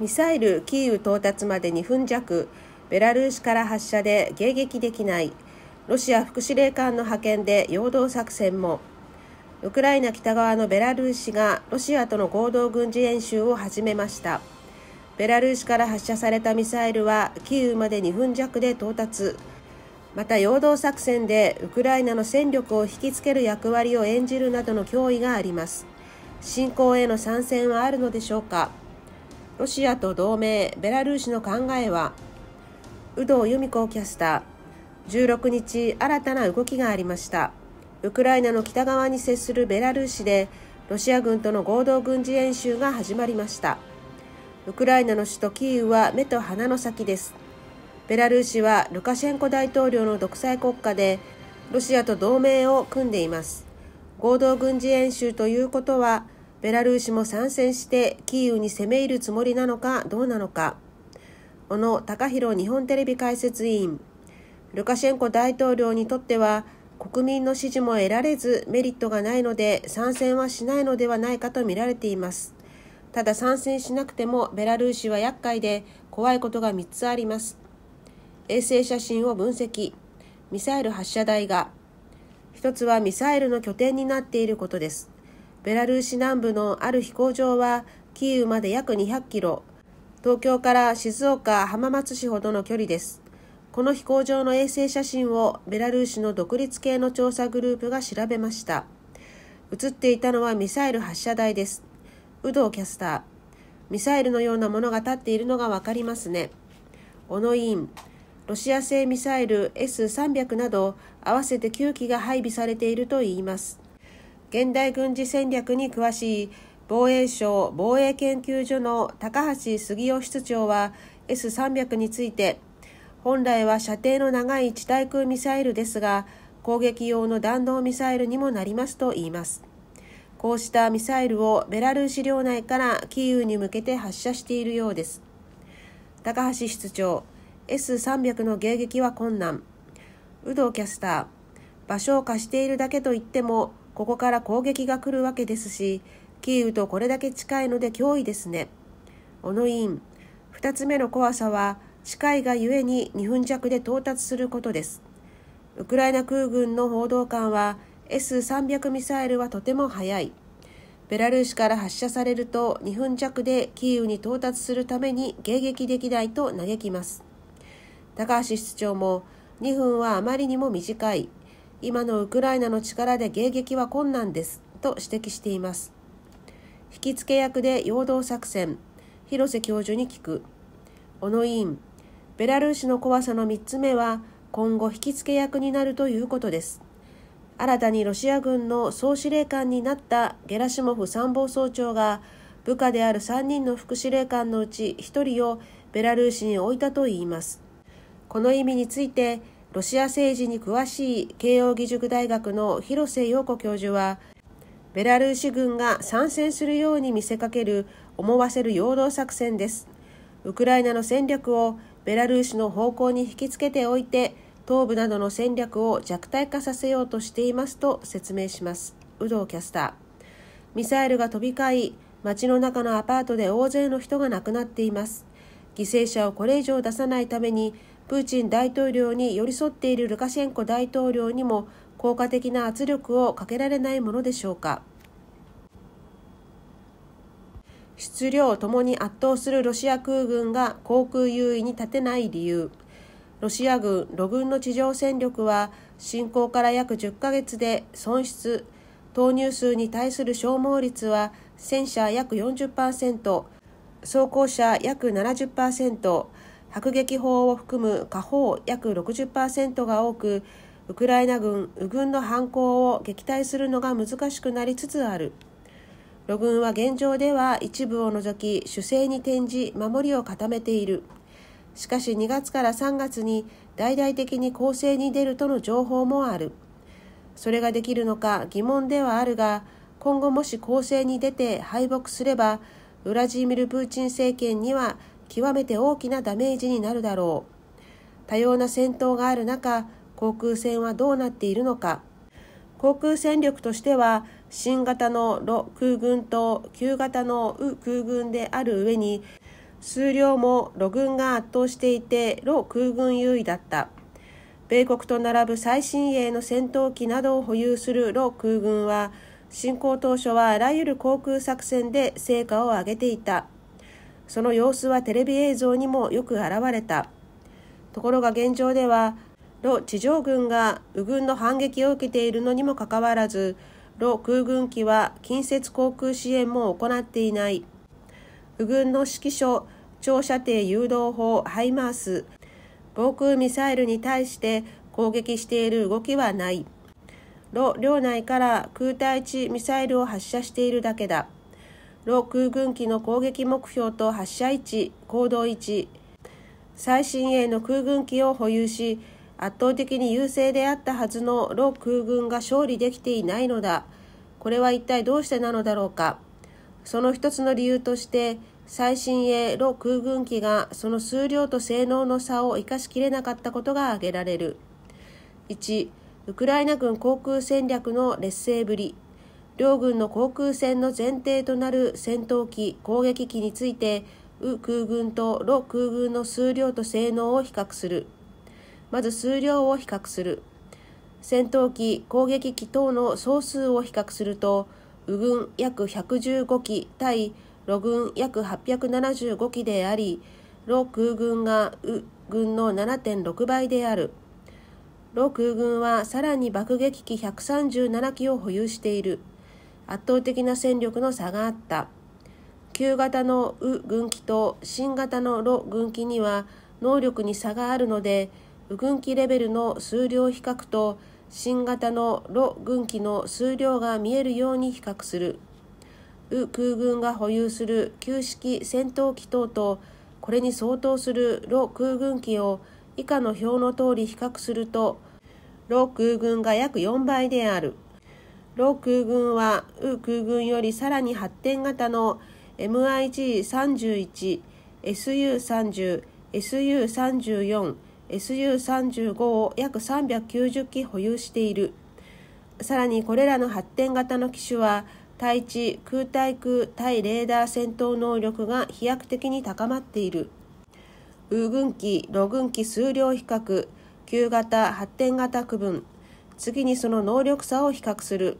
ミサイルキーウ到達まで2分弱ベラルーシから発射で迎撃できないロシア副司令官の派遣で陽動作戦もウクライナ北側のベラルーシがロシアとの合同軍事演習を始めましたベラルーシから発射されたミサイルはキーウまで2分弱で到達また陽動作戦でウクライナの戦力を引きつける役割を演じるなどの脅威があります侵攻への参戦はあるのでしょうかロシアと同盟ベラルーシの考えは有働由美子キャスター16日新たな動きがありましたウクライナの北側に接するベラルーシでロシア軍との合同軍事演習が始まりましたウクライナの首都キーウは目と鼻の先ですベラルーシはルカシェンコ大統領の独裁国家でロシアと同盟を組んでいます合同軍事演習ということはベラルーシも参戦してキーウに攻め入るつもりなのかどうなのか小野貴弘日本テレビ解説委員ルカシェンコ大統領にとっては国民の支持も得られずメリットがないので参戦はしないのではないかと見られていますただ参戦しなくてもベラルーシは厄介で怖いことが3つあります衛星写真を分析ミサイル発射台が1つはミサイルの拠点になっていることですベラルーシ南部のある飛行場はキーウまで約200キロ、東京から静岡浜松市ほどの距離です。この飛行場の衛星写真をベラルーシの独立系の調査グループが調べました。写っていたのはミサイル発射台です。有働キャスター。ミサイルのようなものが立っているのがわかりますね。オノイン、ロシア製ミサイル S300 など合わせて9機が配備されているといいます。現代軍事戦略に詳しい防衛省防衛研究所の高橋杉雄室長は S300 について本来は射程の長い地対空ミサイルですが攻撃用の弾道ミサイルにもなりますと言いますこうしたミサイルをベラルーシ領内からキーウに向けて発射しているようです高橋室長 S300 の迎撃は困難有働キャスター場所を貸しているだけといってもここから攻撃が来るわけですし、キーウとこれだけ近いので脅威ですね。小野委員、2つ目の怖さは、近いがゆえに2分弱で到達することです。ウクライナ空軍の報道官は、S300 ミサイルはとても速い。ベラルーシから発射されると2分弱でキーウに到達するために迎撃できないと嘆きます。高橋室長も2分はあまりにも短い。今のウクライナの力で迎撃は困難ですと指摘しています引き付け役で陽動作戦広瀬教授に聞く小野委員ベラルーシの怖さの3つ目は今後引き付け役になるということです新たにロシア軍の総司令官になったゲラシモフ参謀総長が部下である3人の副司令官のうち1人をベラルーシに置いたといいますこの意味についてロシア政治に詳しい慶應義塾大学の広瀬陽子教授は、ベラルーシ軍が参戦するように見せかける思わせる陽動作戦です。ウクライナの戦略をベラルーシの方向に引きつけておいて、東部などの戦略を弱体化させようとしていますと説明します。有働キャスター。ミサイルが飛び交い、街の中のアパートで大勢の人が亡くなっています。犠牲者をこれ以上出さないためにプーチン大統領に寄り添っているルカシェンコ大統領にも効果的な圧力をかけられないものでしょうか質量ともに圧倒するロシア空軍が航空優位に立てない理由ロシア軍ロ軍の地上戦力は侵攻から約10ヶ月で損失投入数に対する消耗率は戦車約40%装甲車約70%迫撃砲を含む火砲約60%が多くウクライナ軍右軍の反攻を撃退するのが難しくなりつつあるロ軍は現状では一部を除き主勢に転じ守りを固めているしかし2月から3月に大々的に攻勢に出るとの情報もあるそれができるのか疑問ではあるが今後もし攻勢に出て敗北すればウラジーミル・プーチン政権には極めて大きなダメージになるだろう。多様な戦闘がある中、航空戦はどうなっているのか。航空戦力としては、新型のロ空軍と旧型のウ空軍である上に、数量もロ軍が圧倒していて、ロ空軍優位だった。米国と並ぶ最新鋭の戦闘機などを保有するロ空軍は、侵攻当初はあらゆる航空作戦で成果を上げていた。その様子はテレビ映像にもよく現れたところが現状ではロ地上軍が右軍の反撃を受けているのにもかかわらずロ空軍機は近接航空支援も行っていない右軍の指揮所長射程誘導砲ハイマース防空ミサイルに対して攻撃している動きはないロ領内から空対地ミサイルを発射しているだけだ老空軍機の攻撃目標と発射位置、行動位置、最新鋭の空軍機を保有し、圧倒的に優勢であったはずの老空軍が勝利できていないのだ。これは一体どうしてなのだろうか。その一つの理由として、最新鋭老空軍機がその数量と性能の差を生かしきれなかったことが挙げられる。1. ウクライナ軍航空戦略の劣勢ぶり。両軍の航空戦の前提となる戦闘機、攻撃機について、ウ空軍とロ空軍の数量と性能を比較する。まず数量を比較する。戦闘機、攻撃機等の総数を比較すると、ウ軍約115機対ロ軍約875機であり、ロ空軍がウ軍の7.6倍である。ロ空軍はさらに爆撃機137機を保有している。圧倒的な戦力の差があった。旧型のウ軍機と新型のロ軍機には能力に差があるので、軍機レベルの数量比較と新型のロ軍機の数量が見えるように比較する。右空軍が保有する旧式戦闘機等とこれに相当する路空軍機を以下の表の通り比較すると、ロ空軍が約4倍である。老空軍はウ空軍よりさらに発展型の MIG31、SU30、SU34、SU35 を約390機保有している。さらにこれらの発展型の機種は、対地、空対空、対レーダー戦闘能力が飛躍的に高まっている。ウ軍機、ロ軍機数量比較、旧型、発展型区分、次にその能力差を比較する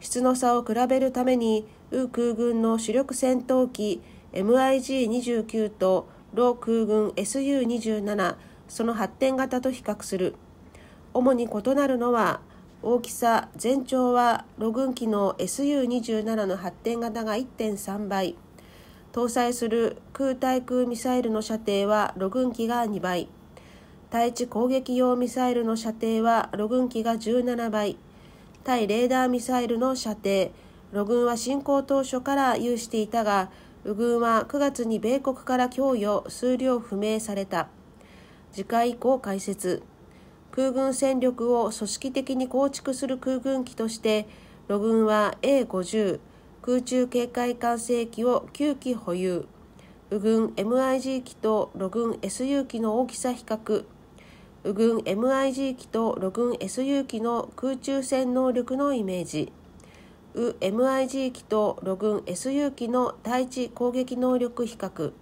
質の差を比べるためにウ空軍の主力戦闘機 MIG-29 とロ空軍 SU-27 その発展型と比較する主に異なるのは大きさ全長はロ軍機の SU-27 の発展型が1.3倍搭載する空対空ミサイルの射程はロ軍機が2倍対地攻撃用ミサイルの射程はロ軍機が17倍対レーダーミサイルの射程ロ軍は侵攻当初から有していたがグ軍は9月に米国から供与数量不明された次回以降解説空軍戦力を組織的に構築する空軍機としてロ軍は A50 空中警戒管制機を9機保有右軍 MIG 機とロ軍 SU 機の大きさ比較右軍 MIG 機と路軍 SU 機の空中戦能力のイメージ右 MIG 機と路軍 SU 機の対地攻撃能力比較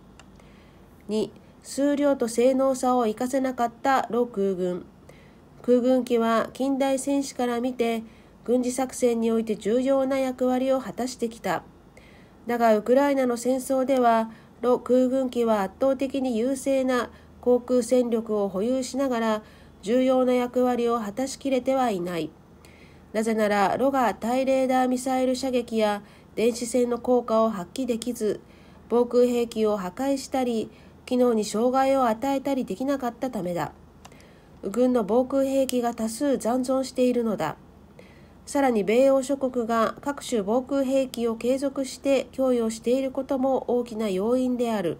2数量と性能差を生かせなかったロ空軍空軍機は近代戦士から見て軍事作戦において重要な役割を果たしてきただがウクライナの戦争ではロ空軍機は圧倒的に優勢な航空戦力を保有しながら重要な役割を果たしきれてはいない。なぜなら、ロが対レーダーミサイル射撃や電子戦の効果を発揮できず、防空兵器を破壊したり、機能に障害を与えたりできなかったためだ。軍の防空兵器が多数残存しているのだ。さらに米欧諸国が各種防空兵器を継続して供与していることも大きな要因である。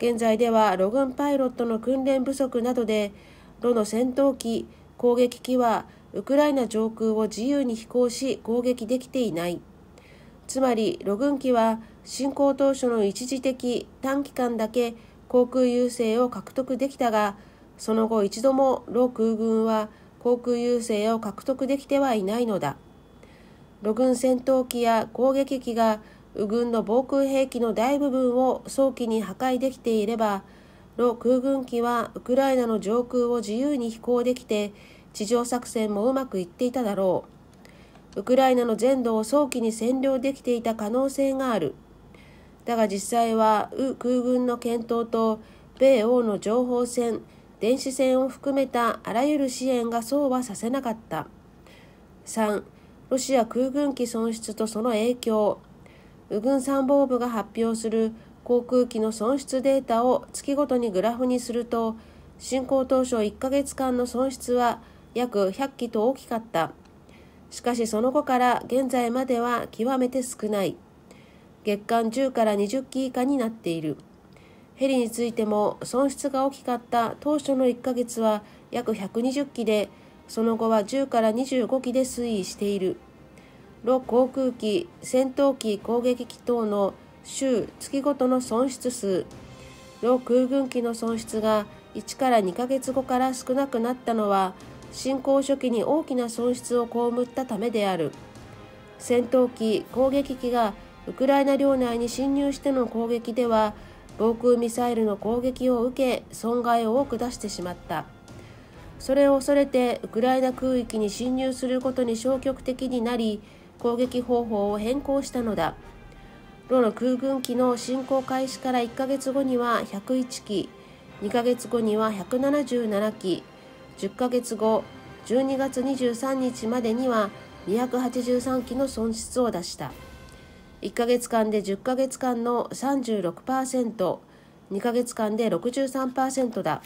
現在ではロガンパイロットの訓練不足などで、ロの戦闘機、攻撃機はウクライナ上空を自由に飛行し攻撃できていない。つまり、ロ軍機は侵攻当初の一時的短期間だけ航空優勢を獲得できたが、その後一度もロ空軍は航空優勢を獲得できてはいないのだ。ロ軍戦闘機や攻撃機が右軍の防空兵器の大部分を早期に破壊できていれば、ロ空軍機はウクライナの上空を自由に飛行できて、地上作戦もうまくいっていただろう。ウクライナの全土を早期に占領できていた可能性がある。だが実際は、ウ空軍の検討と、米欧の情報戦、電子戦を含めたあらゆる支援がそうはさせなかった。3. ロシア空軍機損失とその影響。右軍参謀部が発表する航空機の損失データを月ごとにグラフにすると侵攻当初1ヶ月間の損失は約100機と大きかったしかしその後から現在までは極めて少ない月間10から20機以下になっているヘリについても損失が大きかった当初の1ヶ月は約120機でその後は10から25機で推移している。ロ航空機、戦闘機攻撃機等の週月ごとの損失数、路空軍機の損失が1から2ヶ月後から少なくなったのは、侵攻初期に大きな損失を被ったためである。戦闘機、攻撃機がウクライナ領内に侵入しての攻撃では、防空ミサイルの攻撃を受け、損害を多く出してしまった。それを恐れてウクライナ空域に侵入することに消極的になり攻撃方法を変更したのだロの空軍機の侵攻開始から1ヶ月後には101機2ヶ月後には177機10ヶ月後12月23日までには283機の損失を出した1ヶ月間で10ヶ月間の 36%2 ヶ月間で63%だ